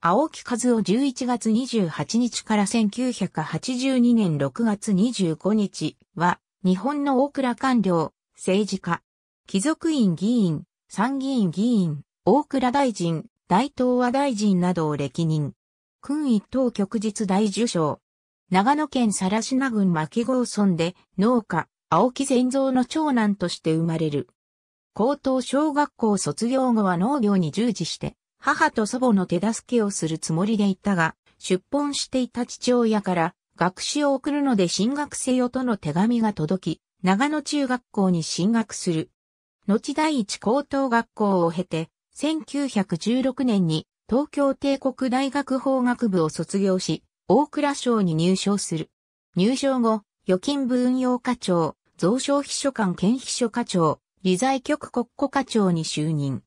青木和夫11月28日から1982年6月25日は、日本の大倉官僚、政治家、貴族院議員、参議院議員、大倉大臣、大東亜大臣などを歴任。君一等局日大受賞。長野県更品郡牧郷村で農家、青木善蔵の長男として生まれる。高等小学校卒業後は農業に従事して、母と祖母の手助けをするつもりでいたが、出奔していた父親から、学士を送るので進学せよとの手紙が届き、長野中学校に進学する。後第一高等学校を経て、1916年に東京帝国大学法学部を卒業し、大蔵省に入省する。入省後、預金部運用課長、蔵省秘書官兼秘書課長、理財局国庫課長に就任。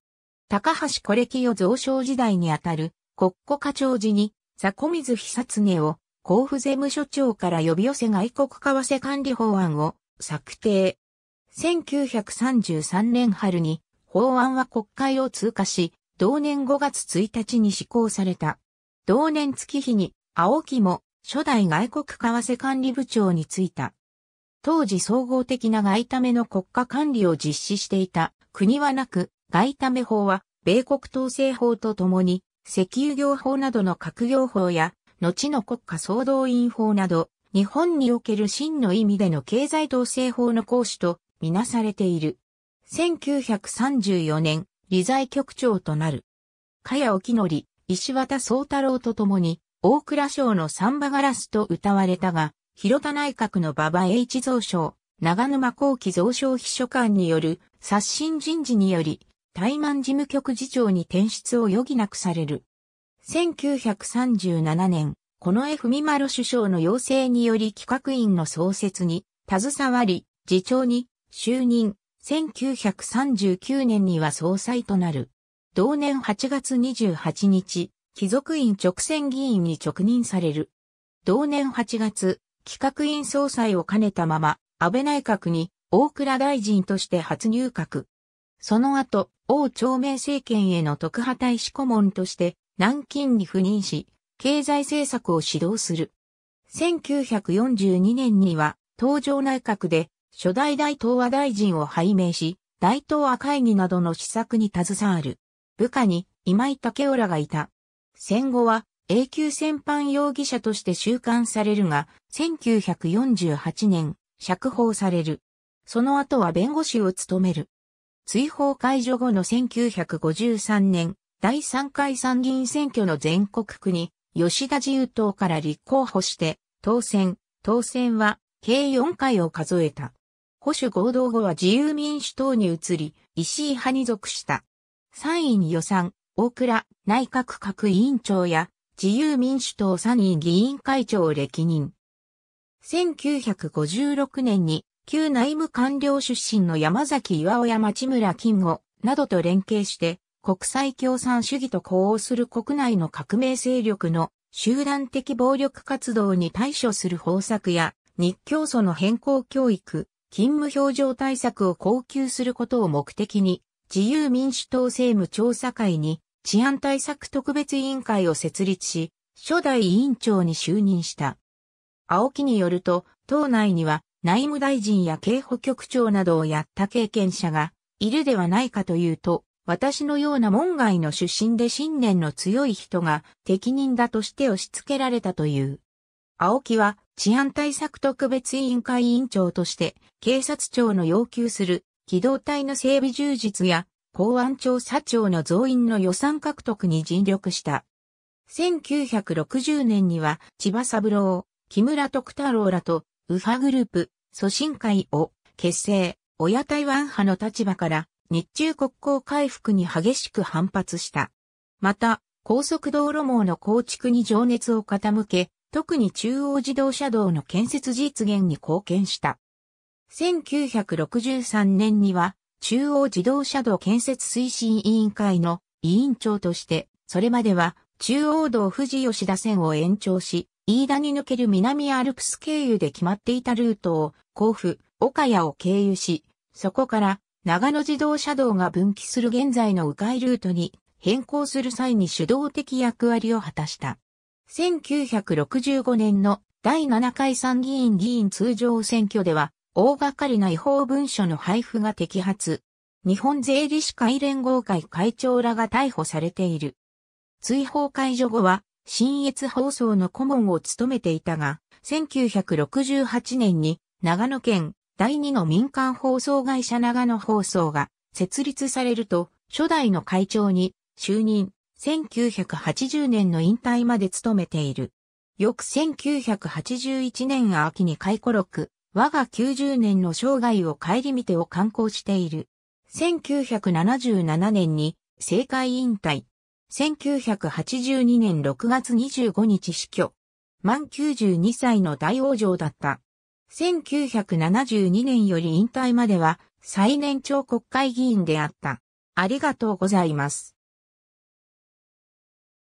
高橋コレキを増省時代にあたる国庫課長時に、ヒ水久ネを甲府税務署長から呼び寄せ外国為替管理法案を策定。1933年春に法案は国会を通過し、同年5月1日に施行された。同年月日に青木も初代外国為替管理部長に就いた。当時総合的な外為の国家管理を実施していた国はなく、外為法は、米国統制法とともに、石油業法などの核業法や、後の国家総動員法など、日本における真の意味での経済統制法の行使とみなされている。1934年、理財局長となる。茅沖則、石渡宗太郎と共に、大蔵省のサンバガラスと歌われたが、広田内閣の馬場栄一蔵省、長沼後期蔵省秘書官による刷新人事により、台湾事務局次長に転出を余儀なくされる。1937年、この絵文丸首相の要請により企画院の創設に、携わり、次長に就任、1939年には総裁となる。同年8月28日、貴族院直選議員に直任される。同年8月、企画院総裁を兼ねたまま、安倍内閣に大倉大臣として初入閣。その後、王朝明政権への特派大使顧問として南京に赴任し、経済政策を指導する。1942年には、東条内閣で初代大東亜大臣を拝命し、大東亜会議などの施策に携わる。部下に今井武雄らがいた。戦後は永久戦犯容疑者として収監されるが、1948年釈放される。その後は弁護士を務める。追放解除後の1953年、第3回参議院選挙の全国区に、吉田自由党から立候補して、当選、当選は、計4回を数えた。保守合同後は自由民主党に移り、石井派に属した。参院予算、大倉内閣各委員長や自由民主党参院議員会長を歴任。1956年に旧内務官僚出身の山崎岩尾や町村金吾などと連携して、国際共産主義と呼応する国内の革命勢力の集団的暴力活動に対処する方策や、日教祖の変更教育、勤務表情対策を恒久することを目的に、自由民主党政務調査会に治安対策特別委員会を設立し、初代委員長に就任した。青木によると、党内には内務大臣や警保局長などをやった経験者がいるではないかというと、私のような門外の出身で信念の強い人が適任だとして押し付けられたという。青木は治安対策特別委員会委員長として警察庁の要求する機動隊の整備充実や公安調査庁の増員の予算獲得に尽力した。1960年には千葉三郎、木村徳太郎らと右派グループ、祖神会を結成、親台湾派の立場から日中国交回復に激しく反発した。また、高速道路網の構築に情熱を傾け、特に中央自動車道の建設実現に貢献した。1963年には、中央自動車道建設推進委員会の委員長として、それまでは中央道富士吉田線を延長し、飯田に抜ける南アルプス経由で決まっていたルートを、甲府、岡谷を経由し、そこから長野自動車道が分岐する現在の迂回ルートに変更する際に主導的役割を果たした。1965年の第7回参議院議員通常選挙では、大掛かりな違法文書の配布が摘発。日本税理士会連合会会長らが逮捕されている。追放解除後は、新越放送の顧問を務めていたが、1968年に長野県第二の民間放送会社長野放送が設立されると、初代の会長に就任、1980年の引退まで務めている。翌1981年秋に回顧録、我が90年の生涯を顧みてを刊行している。1977年に政界引退、1982年6月25日死去。満92歳の大王女だった。1972年より引退までは最年長国会議員であった。ありがとうございます。